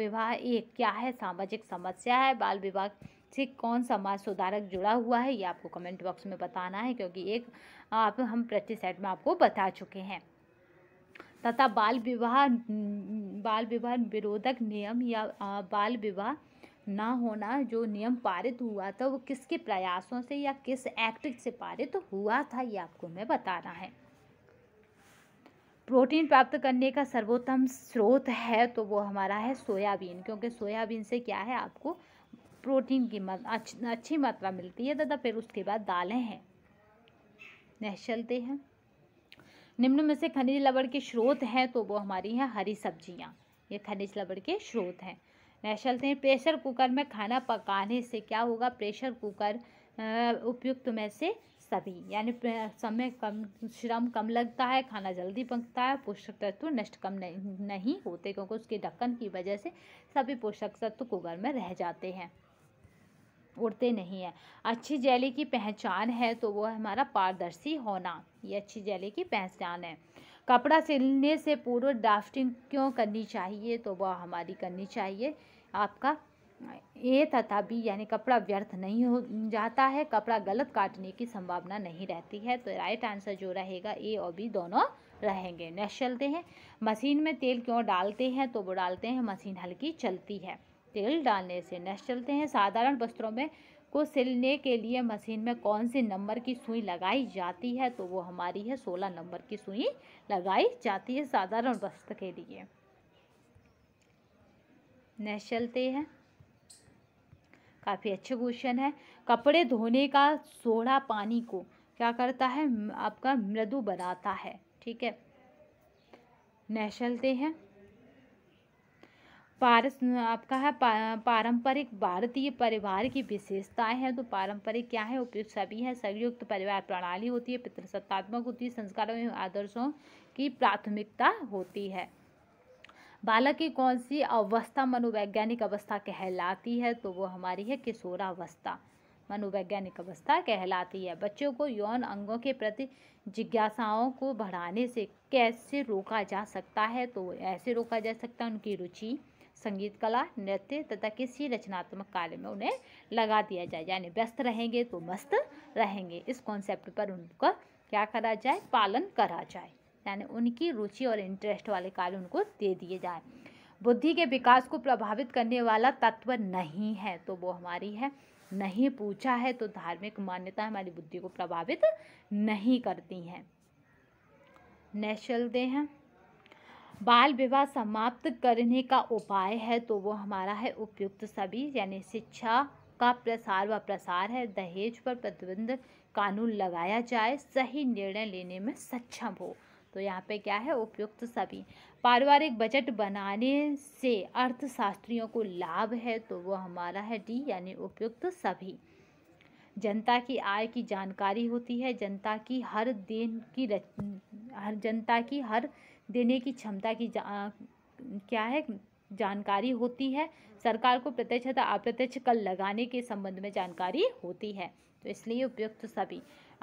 विवाह एक क्या है सामाजिक समस्या है बाल विवाह से कौन समाज सुधारक जुड़ा हुआ है ये आपको कमेंट बॉक्स में बताना है क्योंकि एक आप हम प्रति सेट में आपको बता चुके हैं तथा बाल विवाह बाल विवाह विरोधक नियम या बाल विवाह ना होना जो नियम पारित हुआ था वो किसके प्रयासों से या किस एक्ट से पारित हुआ था ये आपको मैं बताना है प्रोटीन प्राप्त करने का सर्वोत्तम स्रोत है तो वो हमारा है सोयाबीन क्योंकि सोयाबीन से क्या है आपको प्रोटीन की मात्रा अच्छी मात्रा मिलती है तथा फिर उसके बाद दालें हैं नेक्स्ट चलते हैं निम्न में से खनिज लवण के स्रोत हैं तो वो हमारी हैं हरी सब्जियाँ ये खनिज लवण के स्रोत हैं नेक्स्ट चलते हैं प्रेशर कुकर में खाना पकाने से क्या होगा प्रेशर कुकर उपयुक्त में से सभी यानी समय कम श्रम कम लगता है खाना जल्दी पकता है पोषक तत्व नष्ट कम नहीं, नहीं होते क्योंकि उसके ढक्कन की वजह से सभी पोषक तत्व कुकर में रह जाते हैं उड़ते नहीं हैं अच्छी जैली की पहचान है तो वो हमारा पारदर्शी होना ये अच्छी जैली की पहचान है कपड़ा सिलने से पूर्व ड्राफ्टिंग क्यों करनी चाहिए तो वह हमारी करनी चाहिए आपका ए तथा बी यानी कपड़ा व्यर्थ नहीं हो जाता है कपड़ा गलत काटने की संभावना नहीं रहती है तो राइट आंसर जो रहेगा ए और बी दोनों रहेंगे नेक्स्ट चलते हैं मशीन में तेल क्यों डालते हैं तो वो डालते हैं मशीन हल्की चलती है तेल डालने से नेक्स्ट चलते हैं साधारण वस्त्रों में को सिलने के लिए मशीन में कौन से नंबर की सुई लगाई जाती है तो वो हमारी है सोलह नंबर की सुई लगाई जाती है साधारण वस्त्र के लिए नेक्स्ट चलते हैं काफ़ी अच्छे क्वेश्चन है कपड़े धोने का सोढ़ा पानी को क्या करता है आपका मृदु बनाता है ठीक है नेक्स्ट चलते हैं पारस आपका है पा, पारंपरिक भारतीय परिवार की विशेषताएं हैं तो पारंपरिक क्या है उपयुक्त सभी है संयुक्त परिवार प्रणाली होती है पितृसत्तात्मक होती है संस्कारों एवं आदर्शों की प्राथमिकता होती है बालक की कौन सी अवस्था मनोवैज्ञानिक अवस्था कहलाती है तो वो हमारी है किशोरावस्था मनोवैज्ञानिक अवस्था कहलाती है बच्चों को यौन अंगों के प्रति जिज्ञासाओं को बढ़ाने से कैसे रोका जा सकता है तो ऐसे रोका जा सकता है उनकी रुचि संगीत कला नृत्य तथा किसी रचनात्मक कार्य में उन्हें लगा दिया जाए यानी व्यस्त रहेंगे तो मस्त रहेंगे इस कॉन्सेप्ट पर उनका क्या करा जाए पालन करा जाए यानी उनकी रुचि और इंटरेस्ट वाले कार्य उनको दे दिए जाए बुद्धि के विकास को प्रभावित करने वाला तत्व नहीं है तो वो हमारी है नहीं पूछा है तो धार्मिक मान्यता हमारी बुद्धि को प्रभावित नहीं करती हैं नेशल दे हैं बाल विवाह समाप्त करने का उपाय है तो वो हमारा है उपयुक्त सभी यानी शिक्षा का प्रसार व प्रसार है दहेज पर प्रतिबंध कानून लगाया जाए सही निर्णय लेने में सक्षम हो तो यहाँ पे क्या है उपयुक्त सभी पारिवारिक बजट बनाने से अर्थशास्त्रियों को लाभ है तो वो हमारा है डी यानी उपयुक्त सभी जनता की आय की जानकारी होती है जनता की हर दिन की रच हर जनता की हर देने की क्षमता की जा, क्या है जानकारी होती है सरकार को प्रत्यक्ष तथा अप्रत्यक्ष कर लगाने के संबंध में जानकारी होती है तो इसलिए उपयुक्त सभी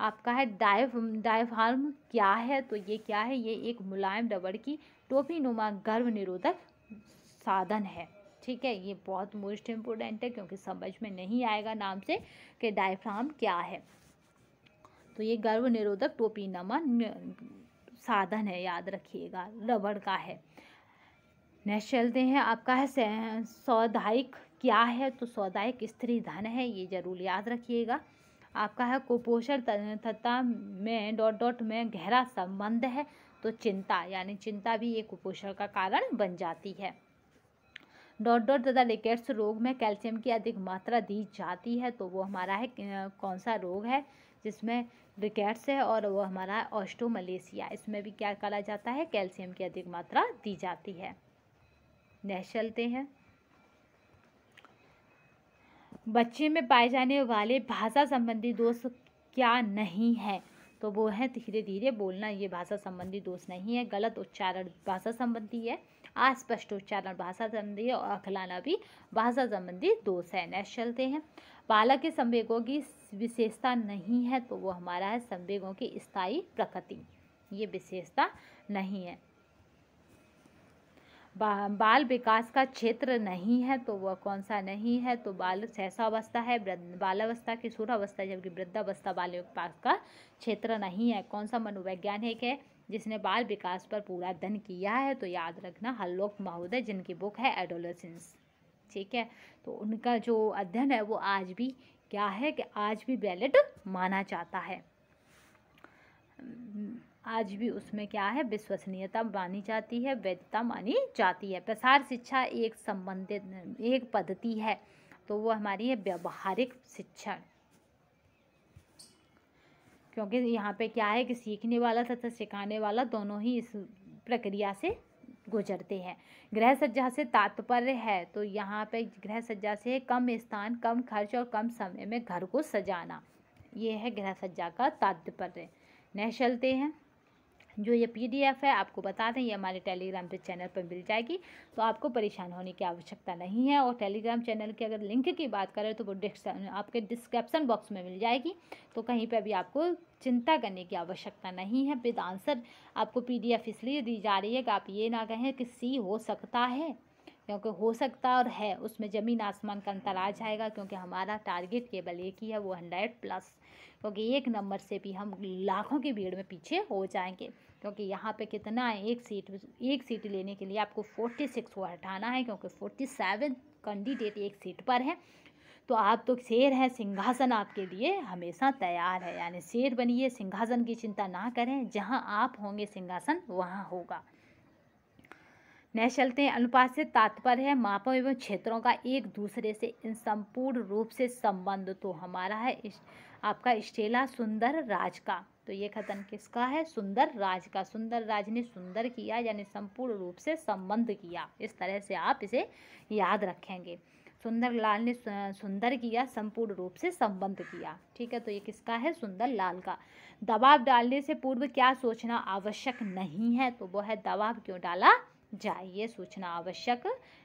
आपका है डाइव डाइफार्म क्या है तो ये क्या है ये एक मुलायम रबड़ की टोपी नुमा गर्भ निरोधक साधन है ठीक है ये बहुत मोस्ट इम्पोर्टेंट है क्योंकि समझ में नहीं आएगा नाम से कि डायफार्म क्या है तो ये गर्भ निरोधक टोपी नमा साधन है याद रखिएगा रबड़ का है नेक्स्ट चलते हैं आपका है सौदायिक क्या है तो सौदायिक स्त्री धन है ये जरूर याद रखिएगा आपका है कुपोषण तथा में डॉट डॉट में गहरा संबंध है तो चिंता यानी चिंता भी ये कुपोषण का कारण बन जाती है डॉट डॉट तथा लिकेट्स रोग में कैल्शियम की अधिक मात्रा दी जाती है तो वो हमारा है कौन सा रोग है जिसमें रिकेट्स है और वो हमारा ऑस्टो मलेशिया इसमें भी क्या कहा जाता है कैल्शियम की अधिक मात्रा दी जाती है नेक्स्ट चलते हैं बच्चे में पाए जाने वाले भाषा संबंधी दोष क्या नहीं है तो वो है धीरे धीरे बोलना ये भाषा संबंधी दोष नहीं है गलत उच्चारण भाषा संबंधी है अस्पष्ट उच्चारण भाषा संबंधी है और अखलाना भी भाषा संबंधी दोष है नेक्स्ट चलते हैं बालक के संवेगों की विशेषता नहीं है तो वो हमारा है संवेगों की स्थायी प्रकृति ये विशेषता नहीं है बा, बाल विकास का क्षेत्र नहीं है तो वह कौन सा नहीं है तो बाल सहसा अवस्था है बाल अवस्था बालावस्था अवस्था जबकि वृद्धावस्था बाल विकास का क्षेत्र नहीं है कौन सा मनोवैज्ञानिक है जिसने बाल विकास पर पूरा धन किया है तो याद रखना हल्लोक महोदय जिनकी बुक है एडोलसेंस ठीक है तो उनका जो अध्ययन है वो आज भी क्या है कि आज भी वैलिड माना जाता है आज भी उसमें क्या है विश्वसनीयता मानी जाती है वैधता मानी जाती है प्रसार शिक्षा एक संबंधित एक पद्धति है तो वो हमारी है व्यवहारिक शिक्षण क्योंकि यहाँ पे क्या है कि सीखने वाला तथा सिखाने वाला दोनों ही इस प्रक्रिया से गुजरते हैं गृह सज्जा से तात्पर्य है तो यहाँ पे गृह सज्जा से कम स्थान कम खर्च और कम समय में घर को सजाना ये है गृह सज्जा का तात्पर्य न चलते हैं जो ये पीडीएफ है आपको बता दें ये हमारे टेलीग्राम पे चैनल पर मिल जाएगी तो आपको परेशान होने की आवश्यकता नहीं है और टेलीग्राम चैनल की अगर लिंक की बात करें तो वो आपके डिस्क्रिप्सन बॉक्स में मिल जाएगी तो कहीं पर भी आपको चिंता करने की आवश्यकता नहीं है विद आंसर आपको पीडीएफ इसलिए दी जा रही है कि आप ये ना कहें कि सी हो सकता है क्योंकि हो सकता और है उसमें ज़मीन आसमान का अंतर आ जाएगा क्योंकि हमारा टारगेट केवल एक ही है वो हंड्रेड प्लस क्योंकि एक नंबर से भी हम लाखों की भीड़ में पीछे हो जाएंगे क्योंकि यहाँ पे कितना है एक सीट एक सीट लेने के लिए आपको फोर्टी सिक्स को हटाना है क्योंकि फोर्टी सेवन कैंडिडेट एक सीट पर है तो आप तो शेर हैं सिंहासन आपके लिए हमेशा तैयार है यानी शेर बनिए सिंहासन की चिंता ना करें जहाँ आप होंगे सिंहासन वहाँ होगा चलते हैं अनुपात से तात्पर्य है मापों एवं क्षेत्रों का एक दूसरे से इन संपूर्ण रूप से संबंध तो हमारा है इस, आपका स्टेला सुंदर राज का तो ये कथन किसका है सुंदर राज का सुंदर राज ने सुंदर किया यानी संपूर्ण रूप से संबंध किया इस तरह से आप इसे याद रखेंगे सुंदर लाल ने सुंदर किया संपूर्ण रूप से संबंध किया ठीक है तो ये किसका है सुंदर लाल का दबाव डालने से पूर्व क्या सोचना आवश्यक नहीं है तो वो है दबाव क्यों डाला जाए सूचना आवश्यक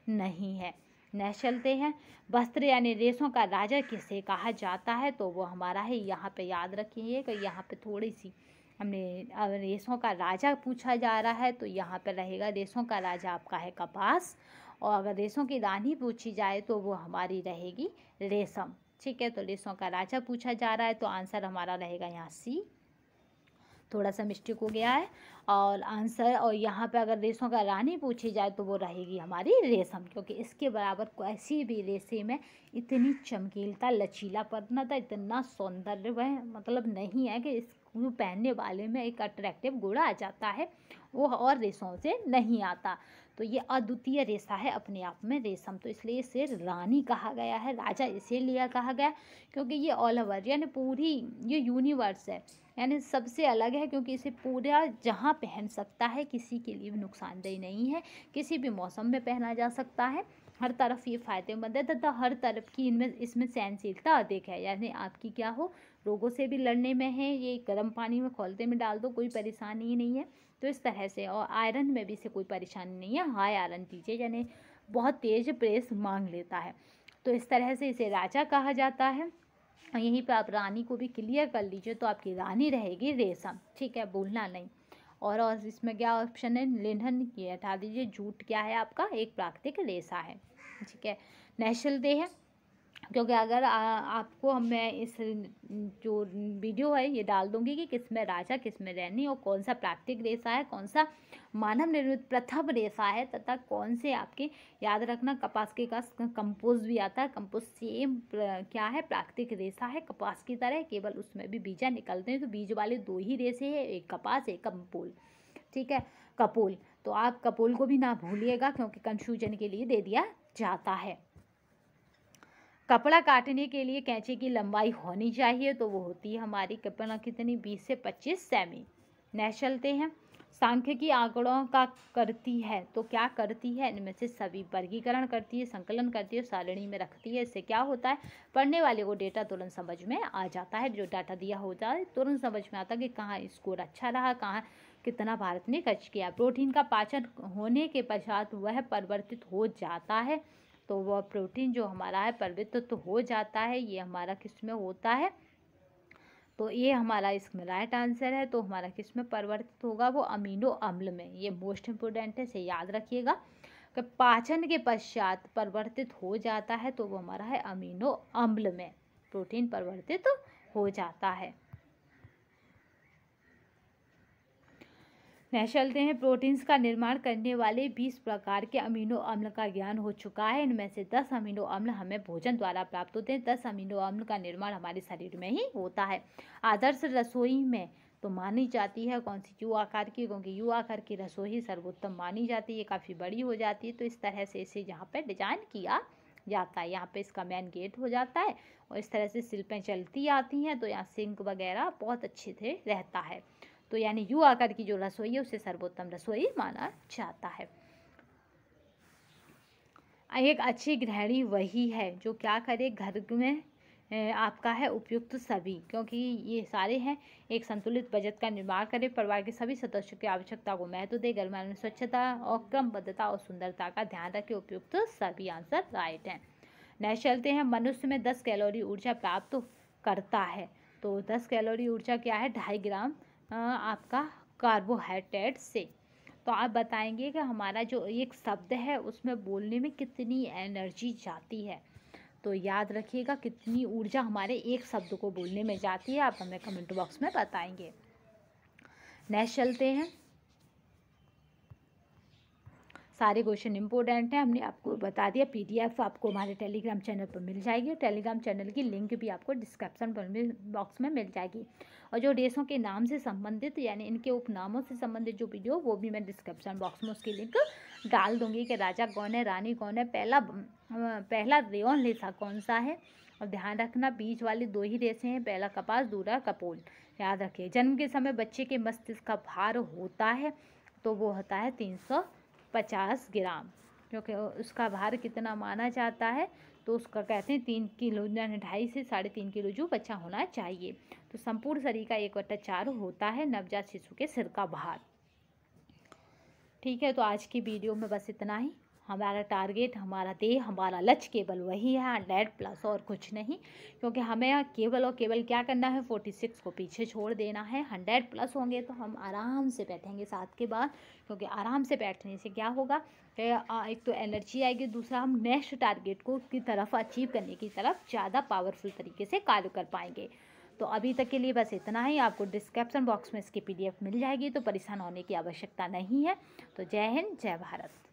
नहीं है नेक्स्ट चलते हैं वस्त्र यानी रेशों का राजा किसे कहा जाता है तो वो हमारा है यहाँ पे याद रखिए कि यहाँ पे थोड़ी सी हमने रेशों का राजा पूछा जा रहा है तो यहाँ पे रहेगा रेशों का राजा आपका है कपास और अगर रेशों की रानी पूछी जाए तो वो हमारी रहेगी रेशम ठीक है तो रेशों का राजा पूछा जा रहा है तो आंसर हमारा रहेगा यहाँ सी थोड़ा सा मिस्टेक हो गया है और आंसर और यहाँ पे अगर रेशों का रानी पूछी जाए तो वो रहेगी हमारी रेशम क्योंकि इसके बराबर कैसी भी रेशे में इतनी चमकीलता लचीलापन था इतना सौंदर्य वह मतलब नहीं है कि इस पहनने वाले में एक अट्रैक्टिव गुड़ा आ जाता है वो और रेसों से नहीं आता तो ये अद्वितीय रेशा है अपने आप में रेशम तो इसलिए इसे रानी कहा गया है राजा इसीलिए कहा गया क्योंकि ये ऑल ओवर यानी पूरी ये यूनिवर्स है यानी सबसे अलग है क्योंकि इसे पूरा जहाँ पहन सकता है किसी के लिए भी नुकसानदेह नहीं है किसी भी मौसम में पहना जा सकता है हर तरफ ये फ़ायदेमंद है तथा हर तरफ की इनमें इसमें सहनशीलता अधिक है यानी आपकी क्या हो रोगों से भी लड़ने में है ये गर्म पानी में खोलते में डाल दो कोई परेशानी नहीं है तो इस तरह से और आयरन में भी इसे कोई परेशानी नहीं है हाई आयरन दीजिए यानी बहुत तेज़ प्रेस मांग लेता है तो इस तरह से इसे राजा कहा जाता है और यहीं पर आप रानी को भी क्लियर कर लीजिए तो आपकी रानी रहेगी रेशम ठीक है भूलना नहीं और और इसमें क्या ऑप्शन है लिनहन ये हटा दीजिए जूट क्या है आपका एक प्राकृतिक रेशा है ठीक है नेशनल डे है क्योंकि अगर आ, आपको हम मैं इस जो वीडियो है ये डाल दूंगी कि किस में राजा किस में रहनी और कौन सा प्राकृतिक रेशा है कौन सा मानव निर्मित प्रथम रेशा है तथा कौन से आपके याद रखना कपास के का कंपोज भी आता है कंपोज सेम क्या है प्राकृतिक रेशा है कपास की तरह केवल उसमें भी बीजा निकलते हैं तो बीज वाले दो ही रेसे है एक कपास एक कंपोल ठीक है कपोल तो आप कपोल को भी ना भूलिएगा क्योंकि कंफ्यूजन के लिए दे दिया जाता है कपड़ा काटने के लिए कैंचे की लंबाई होनी चाहिए तो वो होती है हमारी कपड़ा कितनी बीस से पच्चीस सेमी नेक्स्ट चलते हैं सांख्यिकी आंकड़ों का करती है तो क्या करती है इनमें से सभी वर्गीकरण करती है संकलन करती है सारणी में रखती है इससे क्या होता है पढ़ने वाले को डेटा तुरंत समझ में आ जाता है जो डाटा दिया होता है तुरंत समझ में आता है कि कहाँ स्कोर अच्छा रहा कहाँ कितना भारत ने खर्च किया प्रोटीन का पाचन होने के पश्चात वह परिवर्तित हो जाता है तो वह प्रोटीन जो हमारा है परवृत्त तो हो जाता है ये हमारा किस में होता है तो ये हमारा इसमें राइट आंसर है तो हमारा किस में परिवर्तित होगा वो अमीनो अम्ल में ये मोस्ट इम्पोर्टेंट है इसे याद रखिएगा कि पाचन के पश्चात परिवर्तित हो जाता है तो वो हमारा है अमीनो अम्ल में प्रोटीन परिवर्तित हो जाता है न चलते हैं प्रोटीन्स का निर्माण करने वाले बीस प्रकार के अमीनो अम्ल का ज्ञान हो चुका है इनमें से दस अमीनो अम्ल हमें भोजन द्वारा प्राप्त होते हैं दस अमीनो अम्ल का निर्माण हमारे शरीर में ही होता है आदर्श रसोई में तो मानी जाती है कौन सी यू आकार की क्योंकि यू आकार की रसोई सर्वोत्तम मानी जाती है काफ़ी बड़ी हो जाती है तो इस तरह से इसे यहाँ पर डिजाइन किया जाता है यहाँ पे इसका मेन गेट हो जाता है और इस तरह से शिल्पें चलती आती हैं तो यहाँ सिंक वगैरह बहुत अच्छे से रहता है तो यानी यू आकार की जो रसोई है उसे सर्वोत्तम रसोई माना जाता है एक अच्छी गृहिणी वही है जो क्या करे घर में आपका है उपयुक्त सभी क्योंकि ये सारे हैं एक संतुलित बजट का निर्माण करें परिवार के सभी सदस्यों की आवश्यकता को महत्व दे घर में स्वच्छता और क्रमबद्धता और सुंदरता का ध्यान रखें उपयुक्त सभी आंसर राइट हैं नेक्स्ट चलते हैं मनुष्य में दस कैलोरी ऊर्जा प्राप्त करता है तो दस कैलोरी ऊर्जा क्या है ढाई ग्राम आपका कार्बोहाइड्रेट से तो आप बताएंगे कि हमारा जो एक शब्द है उसमें बोलने में कितनी एनर्जी जाती है तो याद रखिएगा कितनी ऊर्जा हमारे एक शब्द को बोलने में जाती है आप हमें कमेंट बॉक्स में बताएंगे नेक्स्ट चलते हैं सारे क्वेश्चन इंपॉर्टेंट हैं हमने आपको बता दिया पीडीएफ आपको हमारे टेलीग्राम चैनल पर मिल जाएगी और टेलीग्राम चैनल की लिंक भी आपको डिस्क्रिप्शन बॉक्स में मिल जाएगी और जो देशों के नाम से संबंधित यानी इनके उपनामों से संबंधित जो वीडियो वो भी मैं डिस्क्रिप्शन बॉक्स में उसकी लिंक डाल दूंगी कि राजा कौन है रानी कौन है पहला पहला रेवन रेसा कौन सा है और ध्यान रखना बीच वाले दो ही रेसे हैं पहला कपास दूरा कपोल याद रखिए जन्म के समय बच्चे के मस्तिष्क का भार होता है तो वो होता है तीन सौ पचास ग्राम क्योंकि उसका भार कितना माना जाता है तो उसका कहते हैं तीन किलो यानी ढाई से साढ़े तीन किलो जो बच्चा होना चाहिए तो संपूर्ण शरीर का एक बट्टा चार होता है नवजात शिशु के सिर का भार ठीक है तो आज की वीडियो में बस इतना ही हमारा टारगेट हमारा देह हमारा लक्ष्य केवल वही है हंड्रेड प्लस और कुछ नहीं क्योंकि हमें केवल और केवल क्या करना है फोर्टी सिक्स को पीछे छोड़ देना है हंड्रेड प्लस होंगे तो हम आराम से बैठेंगे साथ के बाद क्योंकि आराम से बैठने से क्या होगा एक तो एनर्जी आएगी दूसरा हम नेक्स्ट टारगेट को की तरफ अचीव करने की तरफ ज़्यादा पावरफुल तरीके से कार्य कर पाएंगे तो अभी तक के लिए बस इतना ही आपको डिस्क्रिप्शन बॉक्स में इसकी पीडीएफ मिल जाएगी तो परेशान होने की आवश्यकता नहीं है तो जय हिंद जय भारत